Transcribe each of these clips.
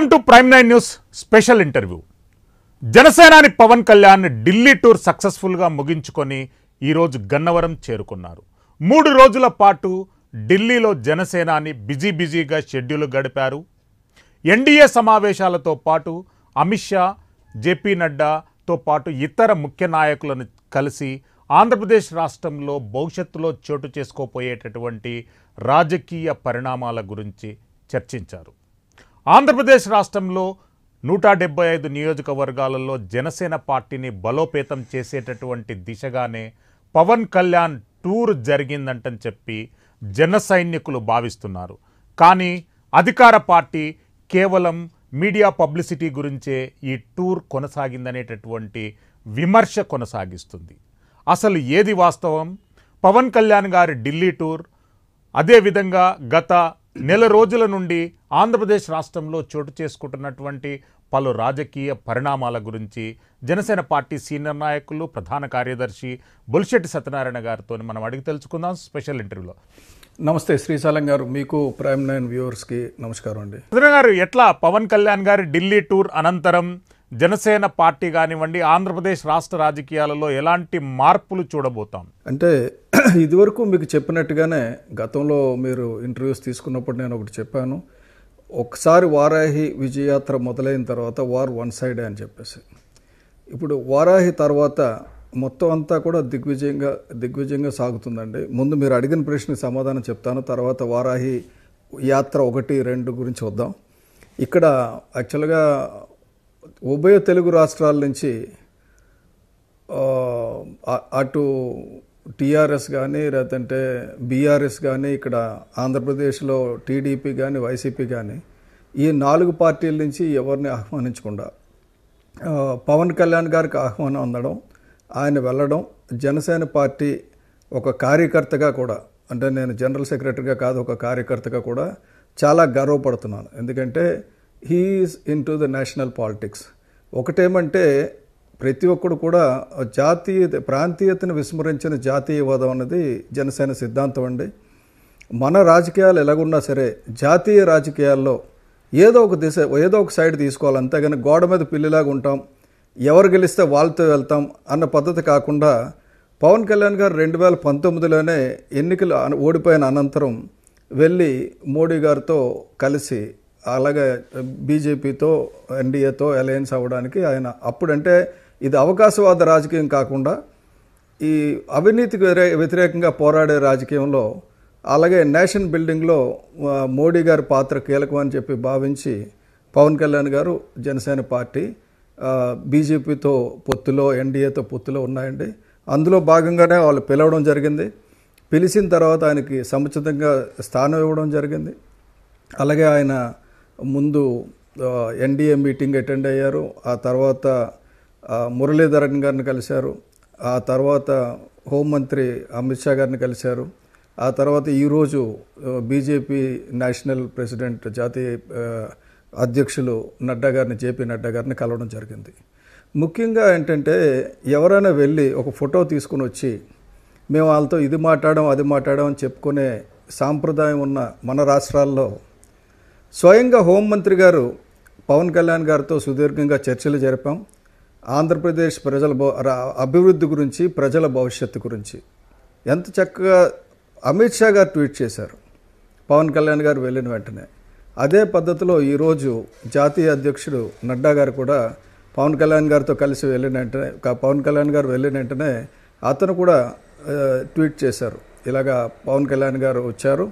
welcome to prime nine news special interview జనసేనాని Pawan Kalyan Delhi tour సక్సెస్ఫుల్గా ముగించుకొని ఈరోజు గన్నవరం చేరుకున్నారు మూడు రోజుల పాటు ఢిల్లీలో జనసేనాని బిజీ బిజీగా షెడ్యూల్ గడిపారు ఎన్డీఏ సమావేశాలతో పాటు అమిత్ షా జేపీ నడ్డాతో పాటు ఇతర ముఖ్య నాయకులను కలిసి ఆంధ్రప్రదేశ్ రాష్ట్రంలో భవిష్యత్తులో చోటు చేసుకోపోయేటటువంటి రాజకీయ పరిణామాల గురించి చర్చించారు ఆంధ్రప్రదేశ్ రాష్ట్రంలో నూట డెబ్బై ఐదు నియోజకవర్గాలలో జనసేన పార్టీని బలోపేతం చేసేటటువంటి దిశగానే పవన్ కళ్యాణ్ టూర్ జరిగిందంటని చెప్పి జన సైనికులు భావిస్తున్నారు కానీ అధికార పార్టీ కేవలం మీడియా పబ్లిసిటీ గురించే ఈ టూర్ కొనసాగిందనేటటువంటి విమర్శ కొనసాగిస్తుంది అసలు ఏది వాస్తవం పవన్ కళ్యాణ్ గారి ఢిల్లీ టూర్ అదేవిధంగా గత నెల రోజుల నుండి ఆంధ్రప్రదేశ్ రాష్ట్రంలో చోటు చేసుకుంటున్నటువంటి పలు రాజకీయ పరిణామాల గురించి జనసేన పార్టీ సీనియర్ నాయకులు ప్రధాన కార్యదర్శి బుల్షెట్టి సత్యనారాయణ గారితో మనం అడిగి తెలుసుకుందాం స్పెషల్ ఇంటర్వ్యూలో నమస్తే శ్రీశాలం గారు మీకు ప్రైమ్ నైన్ వ్యూవర్స్కి నమస్కారం అండి సత్యనారాయణ గారు ఎట్లా పవన్ కళ్యాణ్ గారి ఢిల్లీ టూర్ అనంతరం జనసేన పార్టీ కానివ్వండి ఆంధ్రప్రదేశ్ రాష్ట్ర రాజకీయాలలో ఎలాంటి మార్పులు చూడబోతాం అంటే ఇదివరకు మీకు చెప్పినట్టుగానే గతంలో మీరు ఇంటర్వ్యూస్ తీసుకున్నప్పుడు నేను ఒకటి చెప్పాను ఒకసారి వారాహి విజయయాత్ర మొదలైన తర్వాత వార్ వన్ సైడ్ అని చెప్పేసి ఇప్పుడు వారాహి తర్వాత మొత్తం అంతా కూడా దిగ్విజయంగా దిగ్విజయంగా సాగుతుందండి ముందు మీరు అడిగిన ప్రశ్నకి సమాధానం చెప్తాను తర్వాత వారాహి యాత్ర ఒకటి రెండు గురించి వద్దాం ఇక్కడ యాక్చువల్గా ఉభయ తెలుగు రాష్ట్రాల నుంచి అటు టీఆర్ఎస్ కానీ లేదంటే బీఆర్ఎస్ కానీ ఇక్కడ ఆంధ్రప్రదేశ్లో టీడీపీ కానీ వైసీపీ కానీ ఈ నాలుగు పార్టీల నుంచి ఎవరిని ఆహ్వానించకుండా పవన్ కళ్యాణ్ గారికి ఆహ్వానం అందడం ఆయన వెళ్ళడం జనసేన పార్టీ ఒక కార్యకర్తగా కూడా అంటే నేను జనరల్ సెక్రటరీగా కాదు ఒక కార్యకర్తగా కూడా చాలా గర్వపడుతున్నాను ఎందుకంటే he is into the national politics ఒకటేమంటే ప్రతి ఒక్కడు కూడా జాతీయ ప్రాంతీయతను విస్మరించిన జాతీయవాదం అనేది జనసేన సిద్ధాంతం అండి మన రాజకీయాలు ఎలాగున్నా సరే జాతీయ రాజకీయాల్లో ఏదో ఒక దిశ ఏదో ఒక సైడ్ తీసుకోవాలి అంతేగాని గోడ మీద పిల్లిలాగా ఉంటాం ఎవరు గెలిస్తే వాళ్ళతో వెళ్తాం అన్న పద్ధతి కాకుండా పవన్ కళ్యాణ్ గారు రెండు వేల పంతొమ్మిదిలోనే ఎన్నికలు ఓడిపోయిన అనంతరం వెళ్ళి మోడీ గారితో కలిసి అలాగే బీజేపీతో ఎన్డీఏతో అలయన్స్ అవ్వడానికి ఆయన అప్పుడంటే ఇది అవకాశవాద రాజకీయం కాకుండా ఈ అవినీతికి వ్యతిరేకంగా పోరాడే రాజకీయంలో అలాగే నేషన్ బిల్డింగ్లో మోడీ గారి పాత్ర కీలకమని చెప్పి భావించి పవన్ కళ్యాణ్ గారు జనసేన పార్టీ బీజేపీతో పొత్తులో ఎన్డీఏతో పొత్తులో ఉన్నాయండి అందులో భాగంగానే వాళ్ళు పిలవడం జరిగింది పిలిచిన తర్వాత ఆయనకి సముచితంగా స్థానం ఇవ్వడం జరిగింది అలాగే ఆయన ముందు ఎన్డీఏ మీటింగ్ అటెండ్ అయ్యారు ఆ తర్వాత మురళీధరన్ గారిని కలిశారు ఆ తర్వాత హోంమంత్రి అమిత్ షా గారిని కలిశారు ఆ తర్వాత ఈరోజు బీజేపీ నేషనల్ ప్రెసిడెంట్ జాతీయ అధ్యక్షులు నడ్డా గారిని జేపీ నడ్డా గారిని కలవడం జరిగింది ముఖ్యంగా ఏంటంటే ఎవరైనా వెళ్ళి ఒక ఫోటో తీసుకుని వచ్చి మేము వాళ్ళతో ఇది మాట్లాడడం అది మాట్లాడడం అని చెప్పుకునే సాంప్రదాయం ఉన్న మన రాష్ట్రాల్లో స్వయంగా హోంమంత్రి గారు పవన్ కళ్యాణ్ గారితో సుదీర్ఘంగా చర్చలు జరిపాం ఆంధ్రప్రదేశ్ ప్రజల అభివృద్ధి గురించి ప్రజల భవిష్యత్తు గురించి ఎంత చక్కగా అమిత్ షా గారు ట్వీట్ చేశారు పవన్ కళ్యాణ్ గారు వెళ్ళిన వెంటనే అదే పద్ధతిలో ఈరోజు జాతీయ అధ్యక్షుడు నడ్డా గారు కూడా పవన్ కళ్యాణ్ గారితో కలిసి వెళ్ళిన వెంటనే పవన్ కళ్యాణ్ గారు వెళ్ళిన వెంటనే అతను కూడా ట్వీట్ చేశారు ఇలాగా పవన్ కళ్యాణ్ గారు వచ్చారు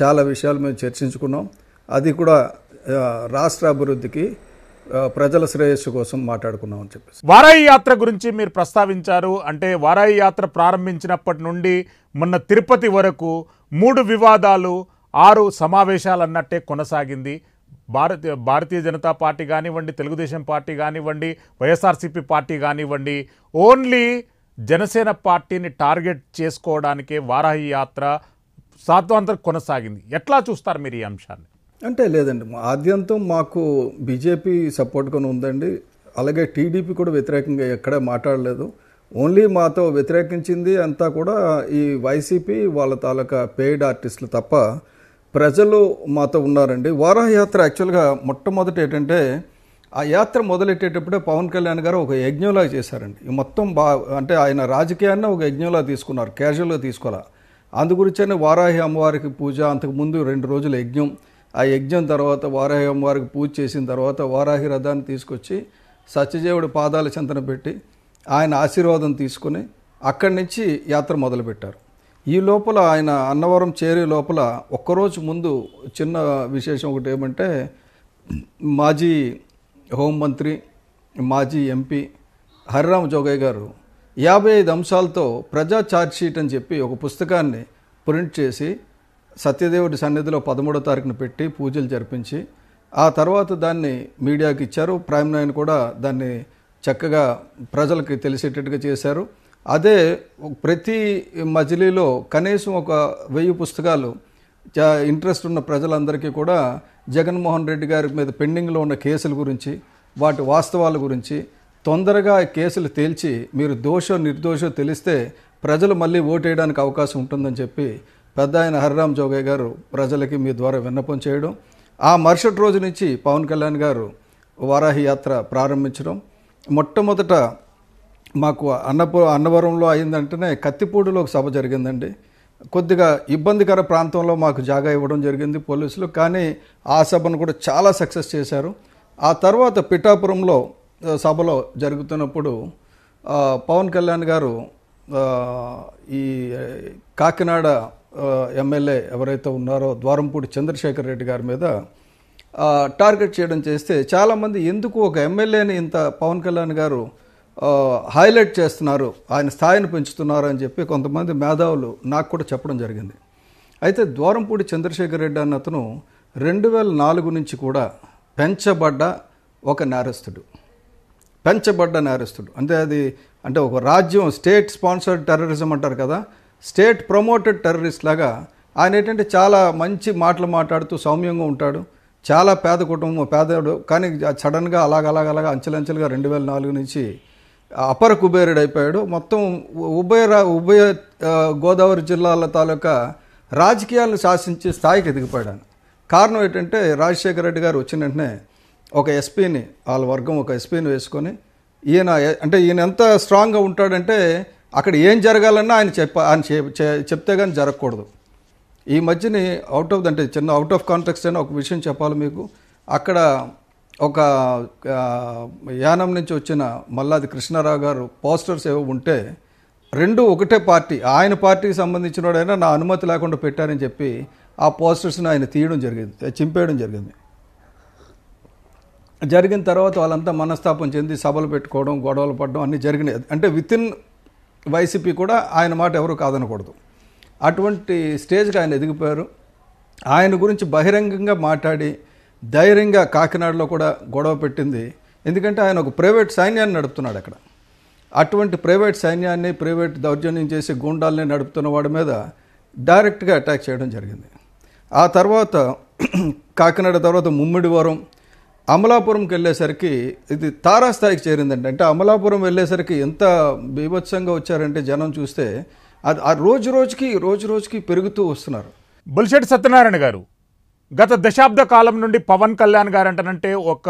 చాలా విషయాలు మేము చర్చించుకున్నాం అది కూడా రాష్ట్ర అభివృద్ధికి ప్రజల శ్రేయస్సు కోసం మాట్లాడుకున్నామని చెప్పేసి వారాయి యాత్ర గురించి మీరు ప్రస్తావించారు అంటే వారాయి యాత్ర ప్రారంభించినప్పటి నుండి మొన్న తిరుపతి వరకు మూడు వివాదాలు ఆరు సమావేశాలు అన్నట్టే కొనసాగింది భారతీయ భారతీయ జనతా పార్టీ కానివ్వండి తెలుగుదేశం పార్టీ కానివ్వండి వైఎస్ఆర్సీపీ పార్టీ కానివ్వండి ఓన్లీ జనసేన పార్టీని టార్గెట్ చేసుకోవడానికే వారాహి యాత్ర సాత్వాంతరం కొనసాగింది ఎట్లా చూస్తారు మీరు ఈ అంశాన్ని అంటే లేదండి ఆద్యంతం మాకు బీజేపీ సపోర్ట్గానే ఉందండి అలాగే టీడీపీ కూడా వ్యతిరేకంగా ఎక్కడా మాట్లాడలేదు ఓన్లీ మాతో వ్యతిరేకించింది అంతా కూడా ఈ వైసీపీ వాళ్ళ తాలూకా పెయిడ్ ఆర్టిస్టులు తప్ప ప్రజలు మాతో ఉన్నారండి వారాహయాత్ర యాక్చువల్గా మొట్టమొదటి ఏంటంటే ఆ యాత్ర మొదలెట్టేటప్పుడే పవన్ కళ్యాణ్ గారు ఒక యజ్ఞంలా చేశారండి మొత్తం బా అంటే ఆయన రాజకీయాన్ని ఒక యజ్ఞంలా తీసుకున్నారు క్యాజువల్గా తీసుకోవాలా అందు గురించే వారాహి అమ్మవారికి పూజ అంతకుముందు రెండు రోజుల యజ్ఞం ఆ యజ్ఞం తర్వాత వారాహం వారికి పూజ చేసిన తర్వాత వారాహి రథాన్ని తీసుకొచ్చి సత్యదేవుడి పాదాల చెంతన పెట్టి ఆయన ఆశీర్వాదం తీసుకుని అక్కడి నుంచి యాత్ర మొదలుపెట్టారు ఈ లోపల ఆయన అన్నవరం చేరే లోపల ఒక్కరోజు ముందు చిన్న విశేషం ఒకటి ఏమంటే మాజీ హోంమంత్రి మాజీ ఎంపీ హరిరామ్ జోగయ్య గారు యాభై ఐదు అంశాలతో ప్రజా ఛార్జ్ షీట్ అని చెప్పి ఒక పుస్తకాన్ని ప్రింట్ చేసి సత్యదేవుడి సన్నిధిలో పదమూడో తారీఖున పెట్టి పూజలు జరిపించి ఆ తర్వాత దాన్ని మీడియాకి ఇచ్చారు ప్రైమ్ నైన్ కూడా దాన్ని చక్కగా ప్రజలకి తెలిసేటట్టుగా చేశారు అదే ప్రతి మజిలీలో కనీసం ఒక వెయ్యి పుస్తకాలు ఇంట్రెస్ట్ ఉన్న ప్రజలందరికీ కూడా జగన్మోహన్ రెడ్డి గారి మీద పెండింగ్లో ఉన్న కేసుల గురించి వాటి వాస్తవాల గురించి తొందరగా కేసులు తేల్చి మీరు దోషో నిర్దోషో తెలిస్తే ప్రజలు మళ్ళీ ఓటేయడానికి అవకాశం ఉంటుందని చెప్పి పెద్ద ఆయన హరిరామ్ జోగయ్య గారు ప్రజలకి మీ ద్వారా విన్నపం చేయడం ఆ మరుసటి రోజు నుంచి పవన్ కళ్యాణ్ గారు వారాహి యాత్ర ప్రారంభించడం మొట్టమొదట మాకు అన్నపు అన్నవరంలో అయిందంటేనే కత్తిపూడిలో ఒక సభ జరిగిందండి కొద్దిగా ఇబ్బందికర ప్రాంతంలో మాకు జాగా ఇవ్వడం జరిగింది పోలీసులు కానీ ఆ సభను కూడా చాలా సక్సెస్ చేశారు ఆ తర్వాత పిఠాపురంలో సభలో జరుగుతున్నప్పుడు పవన్ కళ్యాణ్ గారు ఈ కాకినాడ ఎమ్మెల్యే ఎవరైతే ఉన్నారో ద్వారంపూడి చంద్రశేఖర్ రెడ్డి గారి మీద టార్గెట్ చేయడం చేస్తే చాలామంది ఎందుకు ఒక ఎమ్మెల్యేని ఇంత పవన్ కళ్యాణ్ గారు హైలైట్ చేస్తున్నారు ఆయన స్థాయిని పెంచుతున్నారు అని చెప్పి కొంతమంది మేధావులు నాకు కూడా చెప్పడం జరిగింది అయితే ద్వారంపూడి చంద్రశేఖర్ రెడ్డి అన్న అతను రెండు వేల నాలుగు నుంచి కూడా పెంచబడ్డ ఒక నేరస్తుడు పెంచబడ్డ నేరస్తుడు అంటే అది అంటే ఒక రాజ్యం స్టేట్ స్పాన్సర్డ్ టెర్రరిజం అంటారు కదా స్టేట్ ప్రమోటెడ్ టెర్రరిస్ట్ లాగా ఆయన ఏంటంటే చాలా మంచి మాటలు మాట్లాడుతూ సౌమ్యంగా ఉంటాడు చాలా పేద కుటుంబం పేదడు కానీ సడన్గా అలాగ అలాగ అలాగ అంచెలంచెలుగా రెండు వేల నాలుగు నుంచి అపర కుబేరుడు అయిపోయాడు మొత్తం ఉభయ ఉభయ గోదావరి జిల్లాల తాలూకా రాజకీయాలను శాసించి స్థాయికి ఎదిగిపోయాడు కారణం ఏంటంటే రాజశేఖర రెడ్డి గారు వచ్చిన వెంటనే ఒక ఎస్పీని వాళ్ళ వర్గం ఒక ఎస్పీని వేసుకొని ఈయన అంటే ఈయన ఎంత స్ట్రాంగ్గా ఉంటాడంటే అక్కడ ఏం జరగాలన్నా ఆయన చెప్ప ఆయన చెప్తే కానీ జరగకూడదు ఈ మధ్యని అవుట్ ఆఫ్ అంటే చిన్న అవుట్ ఆఫ్ కాంటెక్స్ట్ అని ఒక విషయం చెప్పాలి మీకు అక్కడ ఒక యానం నుంచి వచ్చిన మల్లాది కృష్ణారావు గారు పోస్టర్స్ ఏవో ఉంటే రెండు ఒకటే పార్టీ ఆయన పార్టీకి సంబంధించినోడైనా నా అనుమతి లేకుండా పెట్టారని చెప్పి ఆ పోస్టర్స్ని ఆయన తీయడం జరిగింది చింపేయడం జరిగింది జరిగిన తర్వాత వాళ్ళంతా మనస్తాపం చెంది సభలు పెట్టుకోవడం గొడవలు పడడం అన్నీ జరిగినాయి అంటే వితిన్ వైసీపీ కూడా ఆయన మాట ఎవరు కాదనకూడదు అటువంటి స్టేజ్కి ఆయన ఎదిగిపోయారు ఆయన గురించి బహిరంగంగా మాట్లాడి ధైర్యంగా కాకినాడలో కూడా గొడవ పెట్టింది ఎందుకంటే ఆయన ఒక ప్రైవేట్ సైన్యాన్ని నడుపుతున్నాడు అక్కడ అటువంటి ప్రైవేట్ సైన్యాన్ని ప్రైవేట్ దౌర్జన్యం చేసి గూండాలని నడుపుతున్న వాడి మీద డైరెక్ట్గా అటాక్ చేయడం జరిగింది ఆ తర్వాత కాకినాడ తర్వాత ముమ్మిడివరం అమలాపురంకి వెళ్ళేసరికి ఇది తారాస్థాయికి చేరిందండి అంటే అమలాపురం వెళ్ళేసరికి ఎంత బీభత్సంగా వచ్చారంటే జనం చూస్తే అది ఆ రోజు రోజుకి రోజు రోజుకి పెరుగుతూ వస్తున్నారు బుల్షెట్ సత్యనారాయణ గారు గత దశాబ్ద కాలం నుండి పవన్ కళ్యాణ్ గారు అంటే ఒక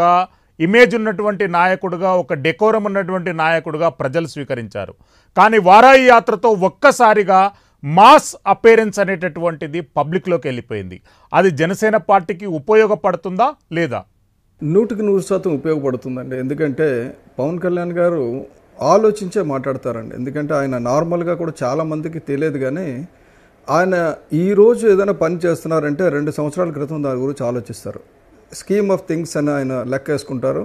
ఇమేజ్ ఉన్నటువంటి నాయకుడుగా ఒక డెకోరం ఉన్నటువంటి నాయకుడుగా ప్రజలు స్వీకరించారు కానీ వారాయి యాత్రతో ఒక్కసారిగా మాస్ అపేరెన్స్ అనేటటువంటిది పబ్లిక్లోకి వెళ్ళిపోయింది అది జనసేన పార్టీకి ఉపయోగపడుతుందా లేదా నూటికి నూరు శాతం ఉపయోగపడుతుందండి ఎందుకంటే పవన్ కళ్యాణ్ గారు ఆలోచించే మాట్లాడతారండి ఎందుకంటే ఆయన నార్మల్గా కూడా చాలామందికి తెలియదు కానీ ఆయన ఈరోజు ఏదైనా పని చేస్తున్నారంటే రెండు సంవత్సరాల క్రితం దాని గురించి ఆలోచిస్తారు స్కీమ్ ఆఫ్ థింగ్స్ అని ఆయన లెక్క వేసుకుంటారు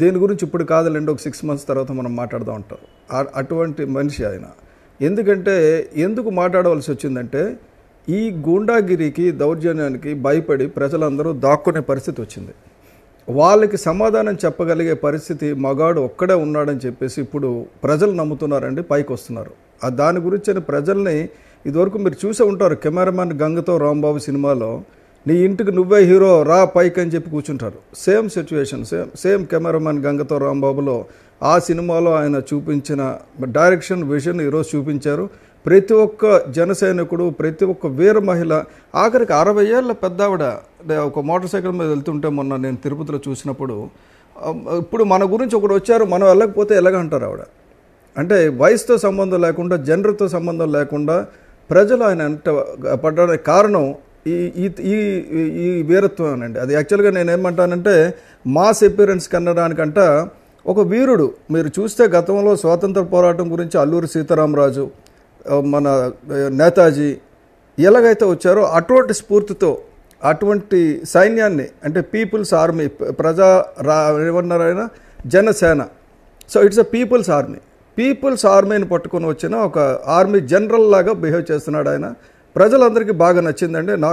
దీని గురించి ఇప్పుడు కాదులేండి ఒక సిక్స్ మంత్స్ తర్వాత మనం మాట్లాడదాం ఉంటారు అటువంటి మనిషి ఆయన ఎందుకంటే ఎందుకు మాట్లాడవలసి వచ్చిందంటే ఈ గూండాగిరికి దౌర్జన్యానికి భయపడి ప్రజలందరూ దాక్కునే పరిస్థితి వచ్చింది వాళ్ళకి సమాధానం చెప్పగలిగే పరిస్థితి మగాడు ఒక్కడే ఉన్నాడని చెప్పేసి ఇప్పుడు ప్రజలు నమ్ముతున్నారండి పైకి వస్తున్నారు దాని గురించి ప్రజల్ని ఇదివరకు మీరు చూసే ఉంటారు కెమెరామెన్ గంగతో రాంబాబు సినిమాలో నీ ఇంటికి నువ్వే హీరో రా పైకి అని చెప్పి కూర్చుంటారు same situation same same cameraman గంగతో రాంబాబులో ఆ సినిమాలో ఆయన చూపించిన డైరెక్షన్ విజన్ ఈరోజు చూపించారు ప్రతి ఒక్క జన సైనికుడు ప్రతి ఒక్క వీర మహిళ ఆఖరికి అరవై ఏళ్ళ పెద్దావిడ ఒక మోటార్ సైకిల్ మీద వెళ్తుంటే మొన్న నేను తిరుపతిలో చూసినప్పుడు ఇప్పుడు మన గురించి ఒకడు వచ్చారు మనం వెళ్ళకపోతే ఎలాగంటారు ఆవిడ అంటే వయసుతో సంబంధం లేకుండా జనరతో సంబంధం లేకుండా ప్రజలు ఆయన అంట పడడానికి కారణం ఈ ఈ ఈ వీరత్వం అండి అది యాక్చువల్గా నేను ఏమంటానంటే మాస్ ఎపిరెన్స్ కనడానికంట ఒక వీరుడు మీరు చూస్తే గతంలో స్వాతంత్ర పోరాటం గురించి అల్లూరి సీతారామరాజు మన నేతాజీ ఎలాగైతే వచ్చారో అటువంటి స్ఫూర్తితో అటువంటి సైన్యాన్ని అంటే పీపుల్స్ ఆర్మీ ప్రజా రా ఏమన్నారైనా Janasena so it's a people's army people's ఆర్మీని పట్టుకొని వచ్చిన ఒక ఆర్మీ జనరల్ లాగా బిహేవ్ చేస్తున్నాడు ఆయన ప్రజలందరికీ బాగా నచ్చిందండి నాకు